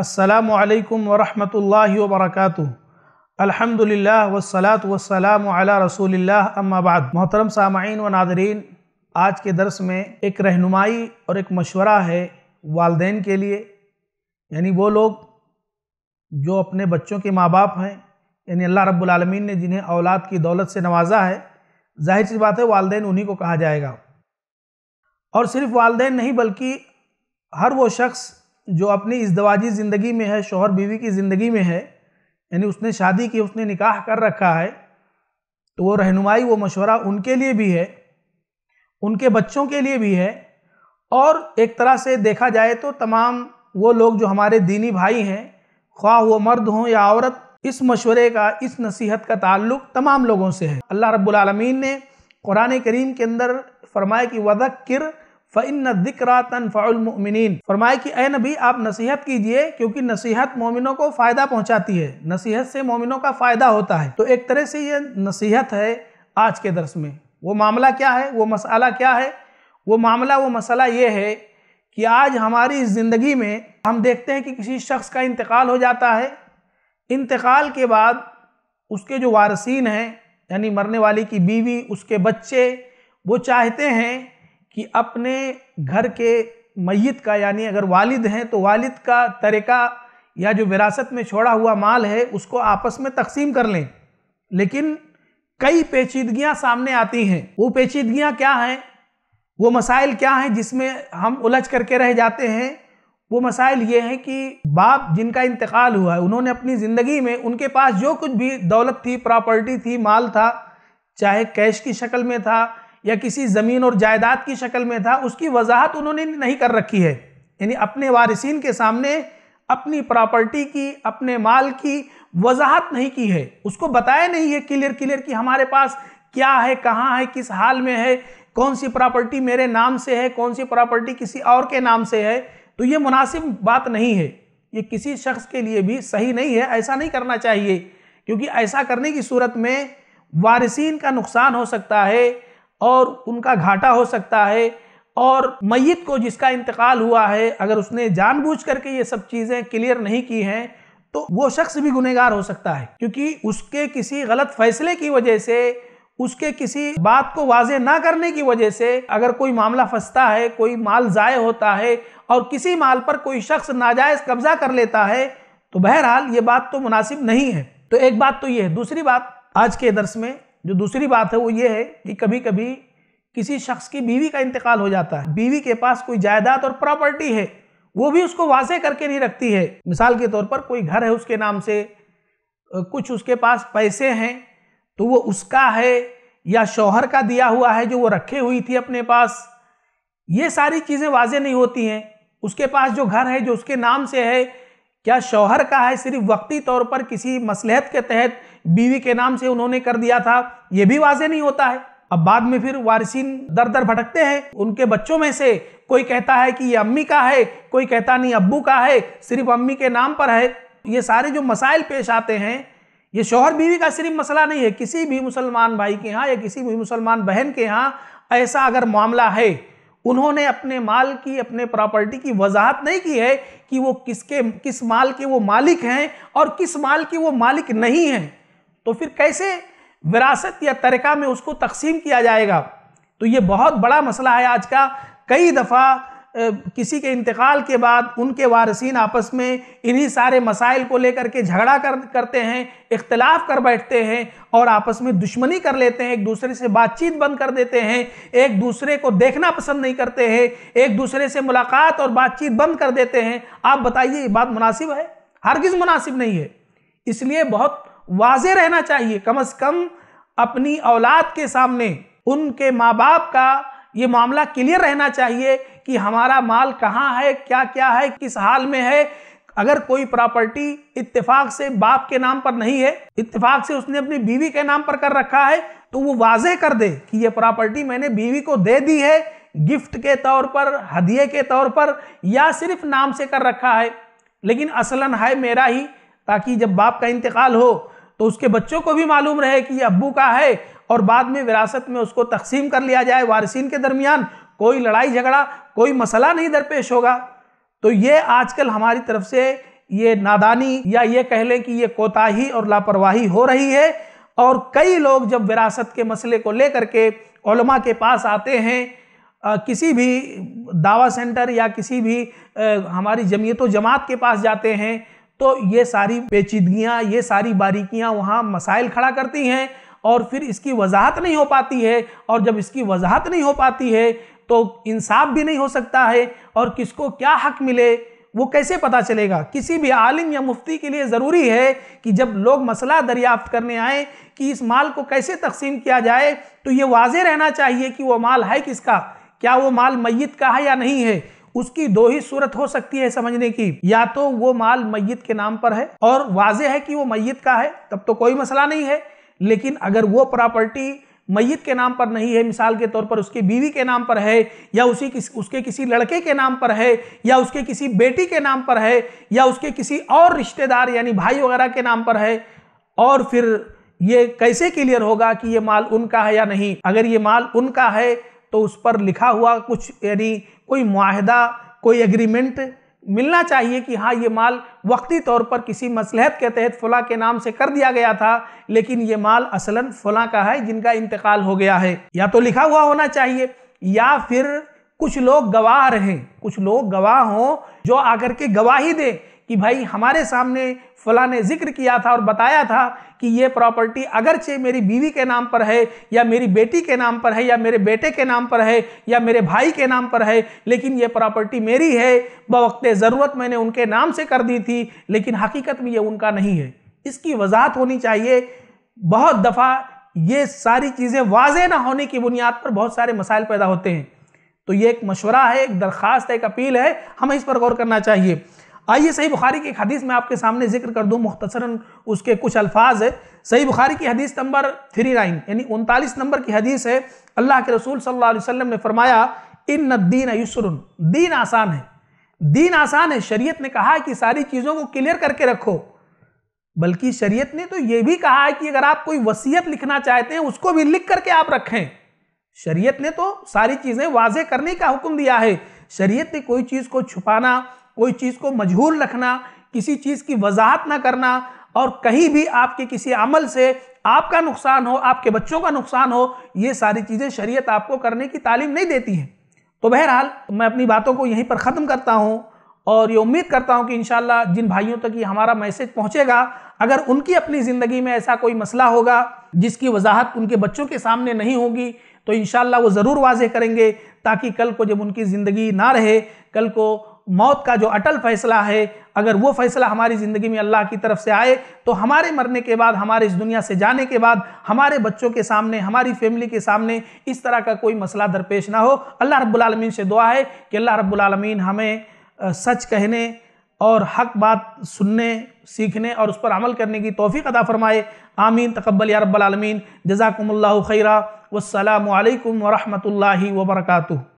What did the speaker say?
अस्सलाम वालेकुम वरहमतुल्लाहि वबरकातुहू अल्हम्दुलिल्लाह वसलात वसलाम अला रसूलिल्लाह अम्माबाद मोहतरम सामाइन व नादरीन आज के दर्स में एक रहनुमाई और एक मशवरा है वालदेन के लिए यानी वो लोग जो अपने बच्चों के माँ बाप हैं यानी अल्लाह रब्बुल आलमीन ने जिन्हें औलाद की दौलत से नवाजा है जाहिर सी बात है वालदेन उन्हीं को कहा जाएगा और सिर्फ वालदेन नहीं बल्कि हर वो शख्स जो अपनी इजदवाजी ज़िंदगी में है शोहर बीवी की ज़िंदगी में है यानी उसने शादी की उसने निकाह कर रखा है तो वो रहनुमाई वो मशवरा उनके लिए भी है उनके बच्चों के लिए भी है और एक तरह से देखा जाए तो तमाम वो लोग जो हमारे दीनी भाई हैं ख्वाह वो मर्द हों या औरत इस मशवरे का इस नसीहत का ताल्लुक तमाम लोगों से है अल्लाह रब्बुल रबालमीन ने कुरान करीम के अंदर फरमाया कि किर फ़िन दिक्रा तनफ़ामिन फरमाए कि ए नबी आप नसीहत कीजिए क्योंकि नसीहत मोमिनों को फ़ायदा पहुँचाती है नसीहत से मोमिनों का फ़ायदा होता है तो एक तरह से ये नसीहत है आज के दरस में वो मामला क्या है वो मसाला क्या है वो मामला वो मसला ये है कि आज हमारी ज़िंदगी में हम देखते हैं कि किसी शख्स का इंतकाल हो जाता है इंतकाल के बाद उसके जो वारसीन हैं यानी मरने वाले की बीवी उसके बच्चे वो चाहते हैं कि अपने घर के मैत का यानी अगर वालिद हैं तो वालिद का तरीका या जो विरासत में छोड़ा हुआ माल है उसको आपस में तकसीम कर लें लेकिन कई पेचीदगियां सामने आती हैं वो पेचीदगियां क्या हैं वो मसाइल क्या हैं जिसमें हम उलझ करके रह जाते हैं वो मसाइल ये हैं कि बाप जिनका इंतकाल हुआ है उन्होंने अपनी ज़िंदगी में उनके पास जो कुछ भी दौलत थी प्रॉपर्टी थी माल था चाहे कैश की शक्ल में था या किसी ज़मीन और जायदाद की शक्ल में था उसकी वजाहत उन्होंने नहीं कर रखी है यानी अपने वारसिन के सामने अपनी प्रॉपर्टी की अपने माल की वजाहत नहीं की है उसको बताया नहीं है क्लियर क्लियर कि हमारे पास क्या है कहाँ है किस हाल में है कौन सी प्रॉपर्टी मेरे नाम से है कौन सी प्रॉपर्टी किसी और के नाम से है तो ये मुनासिब बात नहीं है ये किसी शख्स के लिए भी सही नहीं है ऐसा नहीं करना चाहिए क्योंकि ऐसा करने की सूरत में वारसिन का नुकसान हो सकता है और उनका घाटा हो सकता है और मैत को जिसका इंतकाल हुआ है अगर उसने जानबूझ करके ये सब चीज़ें क्लियर नहीं की हैं तो वो शख्स भी गुनहगार हो सकता है क्योंकि उसके किसी गलत फैसले की वजह से उसके किसी बात को वाजे ना करने की वजह से अगर कोई मामला फंसता है कोई माल ज़ाय होता है और किसी माल पर कोई शख्स नाजायज़ कब्ज़ा कर लेता है तो बहरहाल ये बात तो मुनासिब नहीं है तो एक बात तो ये है दूसरी बात आज के दरस में जो दूसरी बात है वो ये है कि कभी कभी किसी शख्स की बीवी का इंतकाल हो जाता है बीवी के पास कोई जायदाद और प्रॉपर्टी है वो भी उसको वाजे करके नहीं रखती है मिसाल के तौर पर कोई घर है उसके नाम से कुछ उसके पास पैसे हैं तो वो उसका है या शौहर का दिया हुआ है जो वो रखे हुई थी अपने पास ये सारी चीज़ें वाजे नहीं होती हैं उसके पास जो घर है जो उसके नाम से है क्या शौहर का है सिर्फ वक्ती तौर पर किसी मसलहत के तहत बीवी के नाम से उन्होंने कर दिया था ये भी वाजे नहीं होता है अब बाद में फिर वारिसिन दर दर भटकते हैं उनके बच्चों में से कोई कहता है कि ये अम्मी का है कोई कहता नहीं अब्बू का है सिर्फ अम्मी के नाम पर है ये सारे जो मसाइल पेश आते हैं ये शोहर बीवी का सिर्फ मसला नहीं है किसी भी मुसलमान भाई के यहाँ या किसी भी मुसलमान बहन के यहाँ ऐसा अगर मामला है उन्होंने अपने माल की अपने प्रॉपर्टी की वजाहत नहीं की है कि वो किसके किस माल के वो मालिक हैं और किस माल के वो मालिक नहीं हैं तो फिर कैसे विरासत या तरीक़ा में उसको तकसीम किया जाएगा तो ये बहुत बड़ा मसला है आज का कई दफ़ा किसी के इंतकाल के बाद उनके वारसीन आपस में इन्हीं सारे मसाइल को लेकर के झगड़ा कर करते हैं इख्तलाफ कर बैठते हैं और आपस में दुश्मनी कर लेते हैं एक दूसरे से बातचीत बंद कर देते हैं एक दूसरे को देखना पसंद नहीं करते हैं एक दूसरे से मुलाकात और बातचीत बंद कर देते हैं आप बताइए ये बात मुनासिब है हरगिज़ मुनासिब नहीं है इसलिए बहुत वाजे रहना चाहिए कम से कम अपनी औलाद के सामने उनके माँ बाप का ये मामला क्लियर रहना चाहिए कि हमारा माल कहाँ है क्या क्या है किस हाल में है अगर कोई प्रॉपर्टी इत्तेफाक से बाप के नाम पर नहीं है इत्तेफाक से उसने अपनी बीवी के नाम पर कर रखा है तो वो वाजे कर दे कि ये प्रॉपर्टी मैंने बीवी को दे दी है गिफ्ट के तौर पर हदिये के तौर पर या सिर्फ नाम से कर रखा है लेकिन असलन है मेरा ही ताकि जब बाप का इंतकाल हो तो उसके बच्चों को भी मालूम रहे कि ये अबू का है और बाद में विरासत में उसको तकसीम कर लिया जाए वारसिन के दरमियान कोई लड़ाई झगड़ा कोई मसला नहीं दरपेश होगा तो ये आजकल हमारी तरफ से ये नादानी या ये कह लें कि ये कोताही और लापरवाही हो रही है और कई लोग जब विरासत के मसले को लेकर के ओलमा के पास आते हैं आ, किसी भी दावा सेंटर या किसी भी आ, हमारी जमीयत जमात के पास जाते हैं तो ये सारी पेचीदगियाँ ये सारी बारीकियाँ वहाँ मसाइल खड़ा करती हैं और फिर इसकी वजाहत नहीं हो पाती है और जब इसकी वजाहत नहीं हो पाती है तो इंसाफ भी नहीं हो सकता है और किसको क्या हक मिले वो कैसे पता चलेगा किसी भी आलिम या मुफ्ती के लिए ज़रूरी है कि जब लोग मसला दरियाफ्त करने आए कि इस माल को कैसे तकसीम किया जाए तो ये वाज रहना चाहिए कि वो माल है किसका क्या वो माल मैत का है या नहीं है उसकी दो ही सूरत हो सकती है समझने की या तो वो माल मैत के नाम पर है और वाजह है कि वो मैत का है तब तो कोई मसला नहीं है लेकिन अगर वो प्रॉपर्टी मैत के नाम पर नहीं है मिसाल के तौर पर उसके बीवी के नाम पर है या उसी किस, उसके किसी लड़के के नाम पर है या उसके किसी बेटी के नाम पर है या उसके किसी और रिश्तेदार यानी भाई वगैरह के नाम पर है और फिर ये कैसे क्लियर होगा कि ये माल उनका है या नहीं अगर ये माल उनका है तो उस पर लिखा हुआ कुछ यानी कोई माहदा कोई एग्रीमेंट मिलना चाहिए कि हाँ ये माल वक्ती तौर पर किसी मसलहत के तहत फ़लाँ के नाम से कर दिया गया था लेकिन ये माल असलन फ़लाँ का है जिनका इंतकाल हो गया है या तो लिखा हुआ होना चाहिए या फिर कुछ लोग गवाह रहें कुछ लोग गवाह हों जो आकर के गवाही दें कि भाई हमारे सामने फला ने जिक्र किया था और बताया था कि ये प्रॉपर्टी अगरचे मेरी बीवी के नाम पर है या मेरी बेटी के नाम पर है या मेरे बेटे के नाम पर है या मेरे भाई के नाम पर है लेकिन ये प्रॉपर्टी मेरी है बवक्त ज़रूरत मैंने उनके नाम से कर दी थी लेकिन हकीकत में ये उनका नहीं है इसकी वजाहत होनी चाहिए बहुत दफ़ा ये सारी चीज़ें वाज ना होने की बुनियाद पर बहुत सारे मसाइल पैदा होते हैं तो ये एक मशवरा है एक दरख्वास्त है एक अपील है हमें इस पर गौर करना चाहिए आइए सही बुखारी की हदीस में आपके सामने जिक्र कर दूँ मुख्तसरन उसके कुछ अल्फाज है सही बुखारी की हदीस नंबर थ्री नाइन यानी उनतालीस नंबर की हदीस है अल्लाह के रसूल सल्लल्लाहु अलैहि वसल्लम ने फरमाया इन दीन युसरन दीन आसान है दीन आसान है शरीयत ने कहा है कि सारी चीज़ों को क्लियर करके रखो बल्कि शरीयत ने तो ये भी कहा है कि अगर आप कोई वसीयत लिखना चाहते हैं उसको भी लिख करके आप रखें शरीयत ने तो सारी चीज़ें वाजे करने का हुक्म दिया है शरीयत ने कोई चीज़ को छुपाना कोई चीज़ को मजहूर रखना किसी चीज़ की वजाहत ना करना और कहीं भी आपके किसी अमल से आपका नुकसान हो आपके बच्चों का नुकसान हो ये सारी चीज़ें शरीयत आपको करने की तालीम नहीं देती है तो बहरहाल मैं अपनी बातों को यहीं पर ख़त्म करता हूँ और ये उम्मीद करता हूँ कि इन जिन भाइयों तक ये हमारा मैसेज पहुँचेगा अगर उनकी अपनी ज़िंदगी में ऐसा कोई मसला होगा जिसकी वजाहत उनके बच्चों के सामने नहीं होगी तो इन वो ज़रूर वाजह करेंगे ताकि कल को जब उनकी ज़िंदगी ना रहे कल को मौत का जो अटल फैसला है अगर वो फैसला हमारी ज़िंदगी में अल्लाह की तरफ से आए तो हमारे मरने के बाद हमारे इस दुनिया से जाने के बाद हमारे बच्चों के सामने हमारी फैमिली के सामने इस तरह का कोई मसला दरपेश ना हो अल्लाह रब्बुल से दुआ है कि अल्लाह रब्बुल हमें सच कहने और हक बात सुनने सीखने और उस पर अमल करने की तोफ़ी अदा फ़रमाए आमीन तकबल या रब्बालमीन जजाकम्ला खैरा वसलम वरहमल वर्का